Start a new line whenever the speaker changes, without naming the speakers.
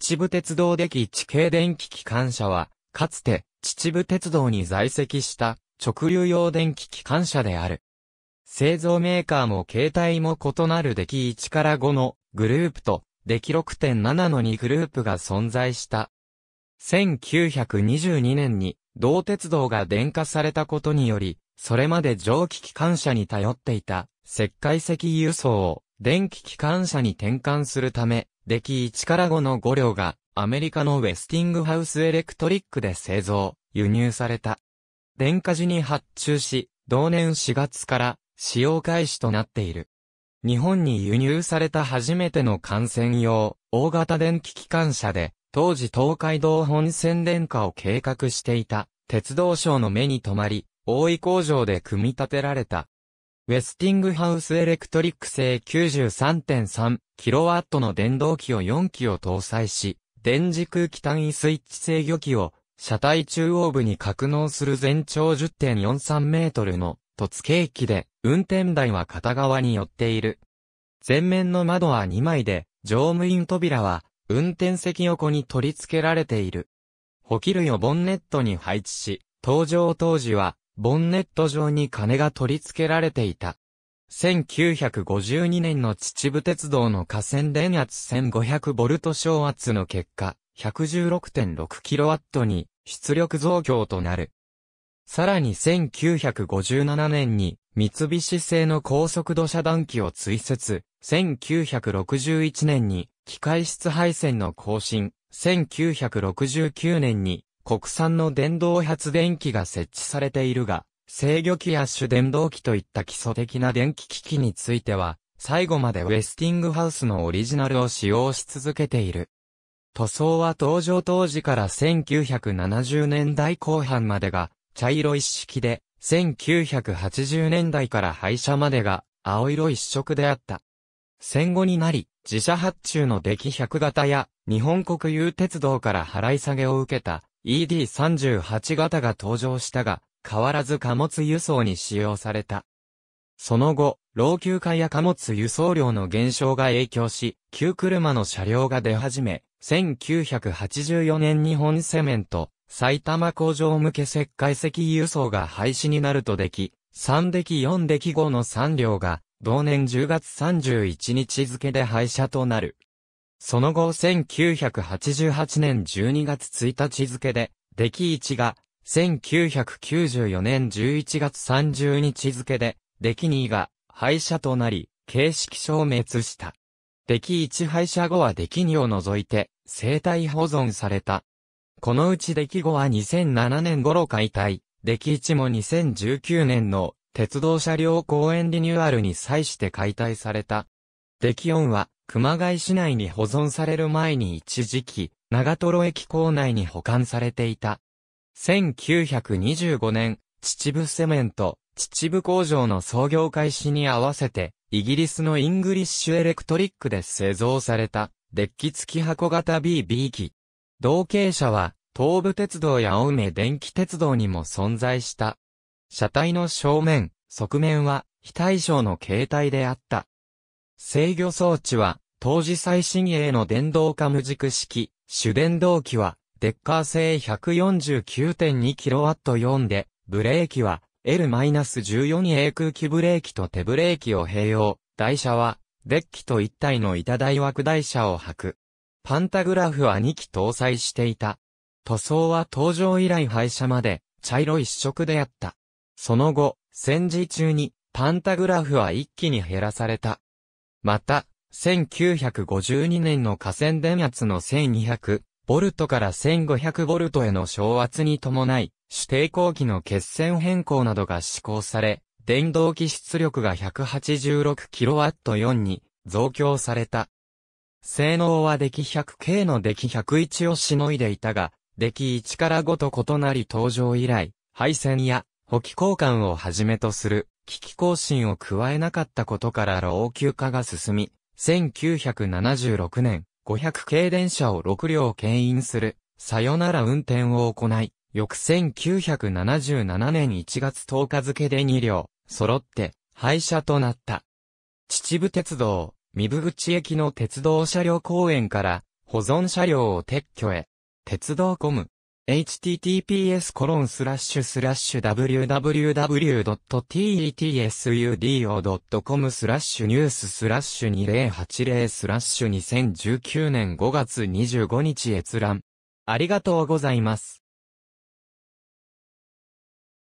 秩父鉄道駅地形電気機関車は、かつて秩父鉄道に在籍した直流用電気機関車である。製造メーカーも形態も異なる出来1から5のグループと出来6.7の2グループが存在した。1922年に同鉄道が電化されたことにより、それまで蒸気機関車に頼っていた石灰石輸送を電気機関車に転換するため、来1から5の5両が、アメリカのウェスティングハウスエレクトリックで製造、輸入された。電化時に発注し、同年4月から使用開始となっている。日本に輸入された初めての艦船用、大型電気機関車で、当時東海道本線電化を計画していた、鉄道省の目に留まり、大井工場で組み立てられた。ウェスティングハウスエレクトリック製 93.3kW の電動機を4機を搭載し、電磁空気単位スイッチ制御機を車体中央部に格納する全長10.43メートルの突形機で、運転台は片側に寄っている。前面の窓は2枚で、乗務員扉は運転席横に取り付けられている。補給類をボンネットに配置し、登場当時はボンネット上に金が取り付けられていた。1952年の秩父鉄道の河川電圧1 5 0 0ト小圧の結果、1 1 6 6ットに出力増強となる。さらに1957年に三菱製の高速土遮断機を追設、1961年に機械室配線の更新、1969年に国産の電動発電機が設置されているが、制御機や主電動機といった基礎的な電気機器については、最後までウェスティングハウスのオリジナルを使用し続けている。塗装は登場当時から1970年代後半までが茶色一式で、1980年代から廃車までが青色一色であった。戦後になり、自社発注の出来100型や日本国有鉄道から払い下げを受けた ED38 型が登場したが、変わらず貨物輸送に使用された。その後、老朽化や貨物輸送量の減少が影響し、旧車の車両が出始め、1984年日本セメント、埼玉工場向け石灰石輸送が廃止になるとでき、3出来4出5の3両が、同年10月31日付で廃車となる。その後1988年12月1日付で、出来1が、1994年11月30日付で、出来2が、廃車となり、形式消滅した。出来1廃車後は出来2を除いて、生体保存された。このうち出来後は2007年頃解体、出来1も2019年の鉄道車両公園リニューアルに際して解体された。出来4は熊谷市内に保存される前に一時期、長瀞駅構内に保管されていた。1925年、秩父セメント、秩父工場の創業開始に合わせて、イギリスのイングリッシュエレクトリックで製造された、デッキ付き箱型 BB 機。同型車は、東武鉄道や青梅電気鉄道にも存在した。車体の正面、側面は、非対称の形態であった。制御装置は、当時最新鋭の電動化無軸式、主電動機は、デッカー製 149.2kW4 で、ブレーキは L-14A 空気ブレーキと手ブレーキを併用。台車は、デッキと一体の板台枠台車を履く。パンタグラフは2機搭載していた。塗装は登場以来廃車まで、茶色一色であった。その後、戦時中に、パンタグラフは一気に減らされた。また、1952年の河川電圧の1200、ボルトから1500ボルトへの昇圧に伴い、主抵抗器の血栓変更などが施行され、電動機出力が 186kW4 に増強された。性能は出来 100K の出来101をしのいでいたが、出来1から5と異なり登場以来、配線や補機交換をはじめとする危機更新を加えなかったことから老朽化が進み、1976年、500系電車を6両牽引する、さよなら運転を行い、翌1977年1月10日付で2両、揃って、廃車となった。秩父鉄道、三部口駅の鉄道車両公園から、保存車両を撤去へ。鉄道コム、https コロンスラッシュスラッシュ www.tetsudo.com スラッシュニューススラッシュ2080スラッシュ2019年5月25日閲覧。ありがとうございます。